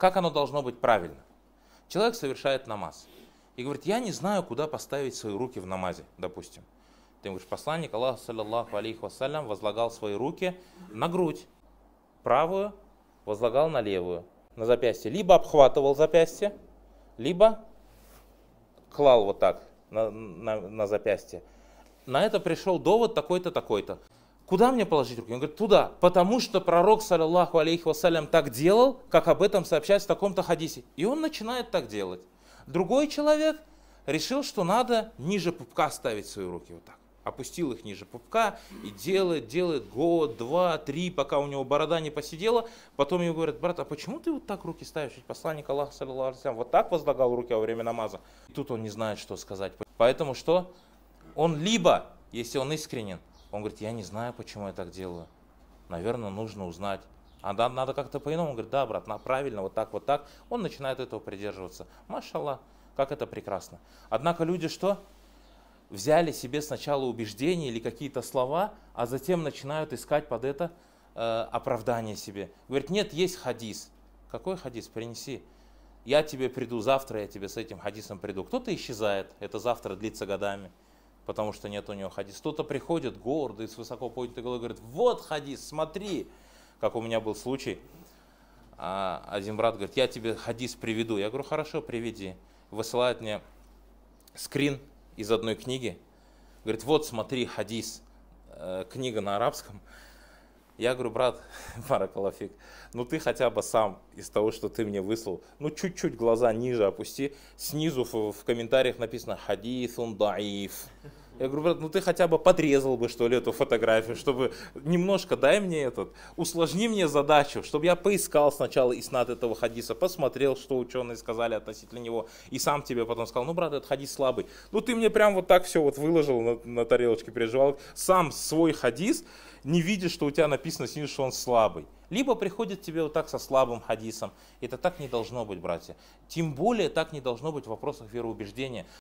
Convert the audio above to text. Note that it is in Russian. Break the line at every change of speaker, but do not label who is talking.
Как оно должно быть правильно? Человек совершает намаз и говорит, я не знаю, куда поставить свои руки в намазе, допустим. Ты говоришь, посланник Аллаха, саллиллаху алейхи вассалям, возлагал свои руки на грудь, правую возлагал на левую, на запястье. Либо обхватывал запястье, либо клал вот так на, на, на запястье. На это пришел довод такой-то, такой-то. Куда мне положить руки? Он говорит, туда. Потому что пророк, саллиллаху алейхи вассалям, так делал, как об этом сообщается в таком-то хадисе. И он начинает так делать. Другой человек решил, что надо ниже пупка ставить свои руки вот так. Опустил их ниже пупка и делает, делает год, два, три, пока у него борода не посидела. Потом ему говорят, брат, а почему ты вот так руки ставишь? Ведь посланник Аллаха, саллиллаху алейхи вот так возлагал руки во время намаза. И тут он не знает, что сказать. Поэтому что? Он либо, если он искренен, он говорит, я не знаю, почему я так делаю. Наверное, нужно узнать. А да, надо как-то по-иному. Он говорит, да, брат, на правильно, вот так, вот так. Он начинает этого придерживаться. Машалла, как это прекрасно. Однако люди что? Взяли себе сначала убеждения или какие-то слова, а затем начинают искать под это э, оправдание себе. Говорит, нет, есть хадис. Какой хадис? Принеси. Я тебе приду завтра, я тебе с этим хадисом приду. Кто-то исчезает, это завтра длится годами потому что нет у него хадис. Кто-то приходит гордый, с высоко поднятой головой, говорит, вот хадис, смотри, как у меня был случай. А один брат говорит, я тебе хадис приведу. Я говорю, хорошо, приведи. Высылает мне скрин из одной книги. Говорит, вот смотри, хадис, э, книга на арабском. Я говорю, брат, Баракалафик, ну ты хотя бы сам из того, что ты мне выслал, ну чуть-чуть глаза ниже опусти. Снизу в, в комментариях написано хадисун даиф». Я говорю, брат, ну ты хотя бы подрезал бы, что ли, эту фотографию, чтобы немножко дай мне этот, усложни мне задачу, чтобы я поискал сначала иснат этого хадиса, посмотрел, что ученые сказали относительно него, и сам тебе потом сказал, ну, брат, этот хадис слабый. Ну, ты мне прям вот так все вот выложил на, на тарелочке, переживал, сам свой хадис, не видишь, что у тебя написано снизу, что он слабый. Либо приходит тебе вот так со слабым хадисом. Это так не должно быть, братья. Тем более так не должно быть в вопросах вероубеждения.